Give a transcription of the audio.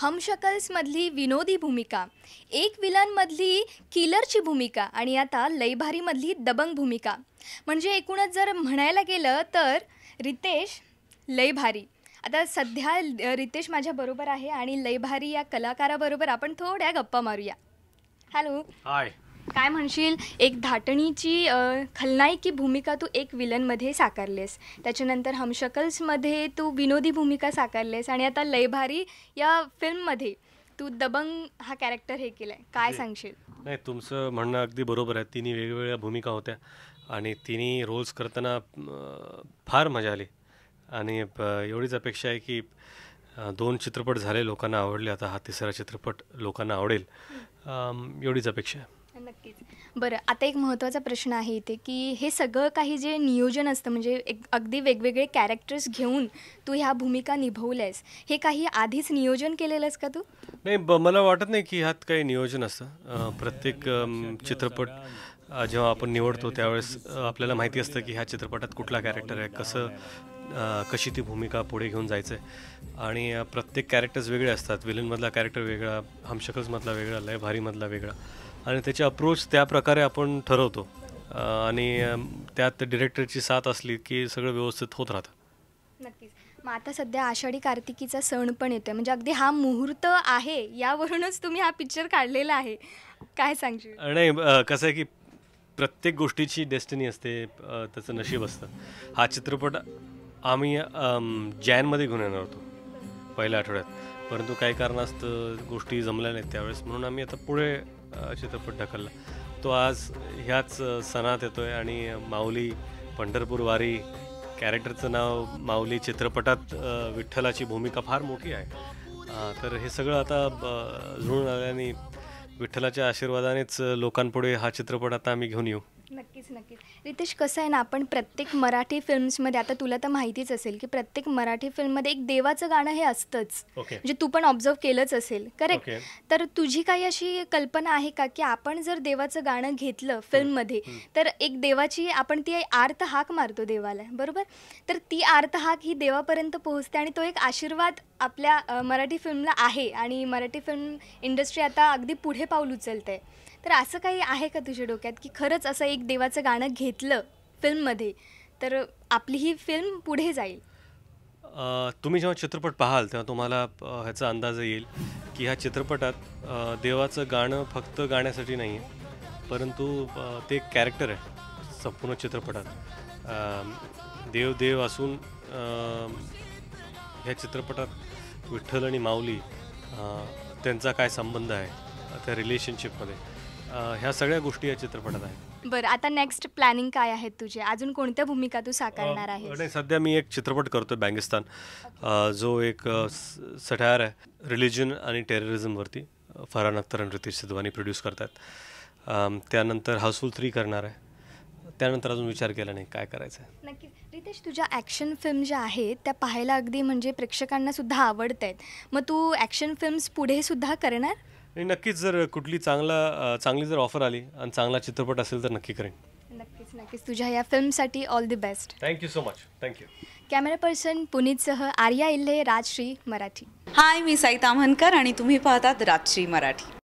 हमशकल्समधली विनोदी भूमिका एक विलनमधली किलरची भूमिका आणि आता लयभारीमधली दबंग भूमिका म्हणजे एकूणच जर म्हणायला गेलं तर रितेश लयभारी आता सध्या रितेश माझ्याबरोबर आहे आणि लयभारी या कलाकाराबरोबर आपण थोड्या गप्पा मारूया हॅलो हाय काय म्हणशील एक धाटणीची खलनायकी भूमिका तू एक विलनमध्ये साकारलेस त्याच्यानंतर हमशकल्समध्ये तू विनोदी भूमिका साकारलेस आणि आता लयभारी या फिल्ममध्ये तू दबंग हा कॅरेक्टर हे केलाय काय सांगशील नाही तुमचं म्हणणं अगदी बरोबर आहे तिन्ही वेगवेगळ्या भूमिका होत्या आणि तिनी रोल्स करताना फार मजा आली आणि एवढीच अपेक्षा आहे की दोन चित्रपट झाले लोकांना आवडले आता हा तिसरा चित्रपट लोकांना आवडेल एवढीच अपेक्षा आहे नक्कीच बरं आता एक महत्त्वाचा प्रश्न आहे इथे की हे सगळं काही जे नियोजन असतं म्हणजे एक अगदी वेगवेगळे कॅरेक्टर्स घेऊन तू ह्या भूमिका निभवल्यास हे काही आधीच नियोजन केलेलंस का तू नाही मला वाटत नाही की ह्यात काही नियोजन असतं प्रत्येक चित्रपट जेव्हा आपण निवडतो त्यावेळेस आपल्याला माहिती असतं की ह्या चित्रपटात कुठला कॅरेक्टर आहे कसं कशी ती भूमिका पुढे घेऊन जायचं आहे आणि प्रत्येक कॅरेक्टर्स वेगळे असतात विलनमधला कॅरेक्टर वेगळा हमशकल्समधला वेगळा लय भारीमधला वेगळा आणि त्याची अप्रोच त्या प्रकारे आपण ठरवतो आणि त्यात डिरेक्टरची साथ असली की सगळं व्यवस्थित होत राहतं नक्कीच मग आता सध्या आषाढी कार्तिकीचा सण पण येतोय म्हणजे अगदी हा मुहूर्त आहे यावरूनच तुम्ही हा पिक्चर काढलेला आहे काय सांगशील नाही कसं आहे की प्रत्येक गोष्टीची डेस्टिनी असते त्याचं नशीब असतं हा चित्रपट आम्ही जॅनमध्ये घेऊन येणार होतो पहिल्या आठवड्यात परंतु काही कारणास्तव गोष्टी जमल्या नाहीत त्यावेळेस म्हणून आम्ही आता पुढे चित्रपट ढकलला तो आज ह्याच सणात येतो आहे आणि माऊली पंढरपूर वारी कॅरेक्टरचं नाव माऊली चित्रपटात विठ्ठलाची भूमिका फार मोठी आहे तर हे सगळं आता जुळून आल्याने विठ्ठलाच्या आशीर्वादानेच लोकांपुढे हा चित्रपट आता आम्ही घेऊन येऊ नक्कीच नक्कीच रितेश कसं आहे ना आपण प्रत्येक मराठी फिल्म्समध्ये आता तुला तर माहितीच असेल की प्रत्येक मराठी फिल्ममध्ये एक देवाचं गाणं हे असतंच म्हणजे तू पण ऑब्झर्व केलंच असेल करेक्ट तर तुझी काही अशी कल्पना आहे का की आपण जर देवाचं गाणं घेतलं फिल्ममध्ये तर एक देवाची आपण ती आर्त हाक मारतो देवाला बरोबर तर ती आर्त हाक ही देवापर्यंत पोहोचते आणि तो एक आशीर्वाद आपल्या मराठी फिल्मला आहे आणि मराठी फिल्म इंडस्ट्री आता अगदी पुढे पाऊल उचलते तर असं काही आहे का तुझ्या डोक्यात की खरंच असं एक देवाचं गाणं घेतलं फिल्ममध्ये तर आपली ही फिल्म पुढे जाईल तुम्ही जेव्हा चित्रपट पाहाल तेव्हा तुम्हाला ह्याचा अंदाज येईल की ह्या चित्रपटात देवाचं गाणं फक्त गाण्यासाठी नाही आहे परंतु ते कॅरेक्टर आहे संपूर्ण चित्रपटात देव देव असून ह्या चित्रपटात विठ्ठल आणि माऊली त्यांचा काय संबंध आहे त्या रिलेशनशिपमध्ये ह्या सगळ्या गोष्टी या चित्रपटात आहेत बरं आता नेक्स्ट प्लॅनिंग काय आहे तुझे अजून कोणत्या भूमिका तू साकारणार आहे सध्या मी एक चित्रपट करतोय बँगिस्तान जो एक सठार आहे रिलिजन आणि टेररिझमवरती फरहान अख्तर आणि रितेश सिद्धवानी प्रोड्यूस करतात त्यानंतर हाऊसफुल थ्री करणार आहे त्यानंतर अजून विचार केला नाही काय करायचं नक्की रितेश तुझ्या ॲक्शन फिल्म ज्या आहेत त्या पाहायला अगदी म्हणजे प्रेक्षकांना सुद्धा आवडत आहेत मग तू ॲक्शन फिल्म्स पुढे सुद्धा करणार आणि नक्कीच जर कुठली चांगला चांगली जर ऑफर आली आणि चांगला चित्रपट असेल तर नक्की करेन नक्कीच नक्कीच तुझ्या या फिल्मसाठी all the best thank you so much thank you camera person सह आर्या इल्हे राजश्री मराठी हाय मी साई तामनकर आणि तुम्ही पाहतात राजश्री मराठी